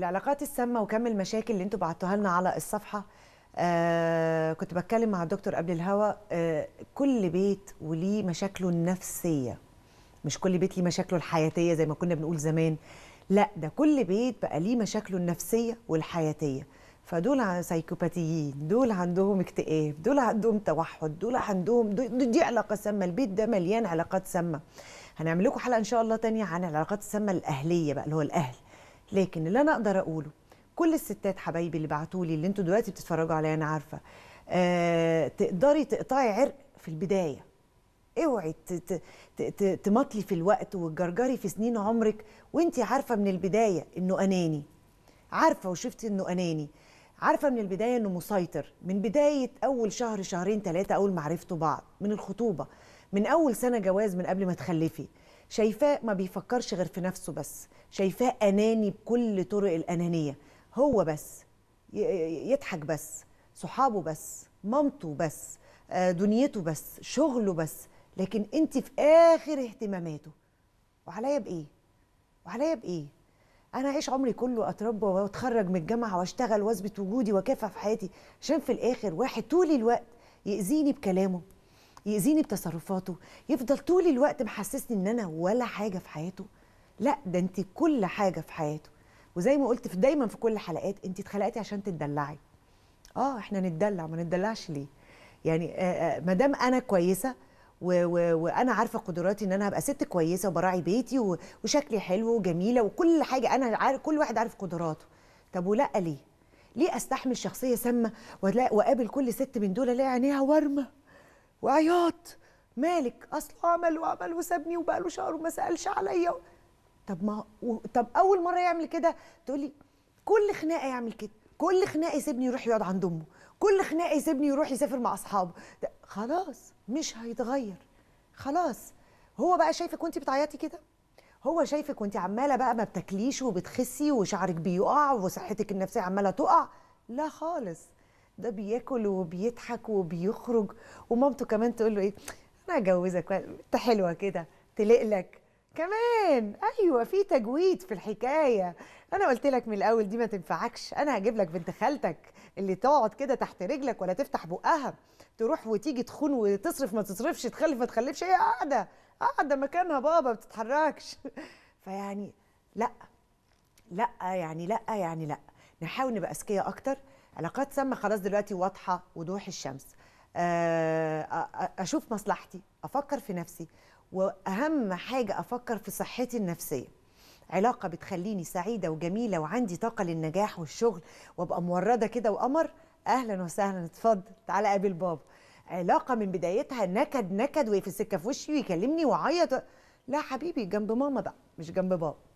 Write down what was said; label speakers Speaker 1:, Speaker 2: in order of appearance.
Speaker 1: العلاقات السامه وكم المشاكل اللي انتوا بعتوها لنا على الصفحه آه كنت بتكلم مع الدكتور قبل الهوا آه كل بيت وليه مشاكله النفسيه مش كل بيت ليه مشاكله الحياتيه زي ما كنا بنقول زمان لا ده كل بيت بقى ليه مشاكله النفسيه والحياتيه فدول سايكوباتيين دول عندهم اكتئاب دول عندهم توحد دول عندهم دي علاقه سامه البيت ده مليان علاقات سامه هنعمل لكم حلقه ان شاء الله تانية عن العلاقات السامه الاهليه بقى اللي هو الاهل لكن اللي انا اقدر اقوله كل الستات حبايبي اللي بعتوا لي اللي انتوا دلوقتي بتتفرجوا عليا انا عارفه آه تقدري تقطعي عرق في البدايه اوعي تمطلي في الوقت وتجرجري في سنين عمرك وانت عارفه من البدايه انه اناني عارفه وشفتي انه اناني عارفه من البدايه انه مسيطر من بدايه اول شهر شهرين ثلاثه اول ما عرفتوا بعض من الخطوبه من اول سنه جواز من قبل ما تخلفي شايفاه ما بيفكرش غير في نفسه بس شايفاه اناني بكل طرق الانانيه هو بس يضحك بس صحابه بس مامته بس آه، دنيته بس شغله بس لكن انت في اخر اهتماماته وعليا بايه وعليا بايه انا اعيش عمري كله اتربى واتخرج من الجامعه واشتغل واثبت وجودي واكافح في حياتي عشان في الاخر واحد طول الوقت ياذيني بكلامه يأذيني بتصرفاته يفضل طول الوقت محسسني ان انا ولا حاجه في حياته لا ده انت كل حاجه في حياته وزي ما قلت في دايما في كل حلقات انت اتخلقتي عشان تتدلعي اه احنا نتدلع ما نتدلعش ليه يعني ما دام انا كويسه وانا عارفه قدراتي ان انا هبقى ست كويسه وبراعي بيتي وشكلي حلو وجميله وكل حاجه انا عارف كل واحد عارف قدراته طب ولا ليه ليه استحمل شخصيه سامه واقابل كل ست من دول الاقي عينيها ورمه وعياط مالك اصله عمل وعمل وسابني وبقاله شهر وما سالش عليا طب ما و... طب اول مره يعمل كده تقولي كل خناقه يعمل كده كل خناقه يسيبني يروح يقعد عند امه كل خناقه يسيبني يروح يسافر مع اصحابه خلاص مش هيتغير خلاص هو بقى شايفك وانت بتعيطي كده هو شايفك وانت عماله بقى ما بتاكليش وبتخسي وشعرك بيقع وصحتك النفسيه عماله تقع لا خالص ده بياكل وبيضحك وبيخرج ومامته كمان تقول له ايه انا هجوزك انت حلوه كده تلق لك كمان ايوه في تجويد في الحكايه انا قلت لك من الاول دي ما تنفعكش انا هجيب لك بنت خالتك اللي تقعد كده تحت رجلك ولا تفتح بقها تروح وتيجي تخون وتصرف ما تصرفش تخلف ما تخلفش هي قاعده قاعده مكانها بابا ما بتتحركش فيعني لا لا يعني لا يعني لا نحاول نبقى اذكياء اكتر علاقات سامه خلاص دلوقتي واضحه وضوح الشمس آه، اشوف مصلحتي افكر في نفسي واهم حاجه افكر في صحتي النفسيه علاقه بتخليني سعيده وجميله وعندي طاقه للنجاح والشغل وابقى مورده كده وقمر اهلا وسهلا اتفضل تعالى قابل بابا علاقه من بدايتها نكد نكد وفي السكه في وشي ويكلمني وعيط لا حبيبي جنب ماما بقى مش جنب بابا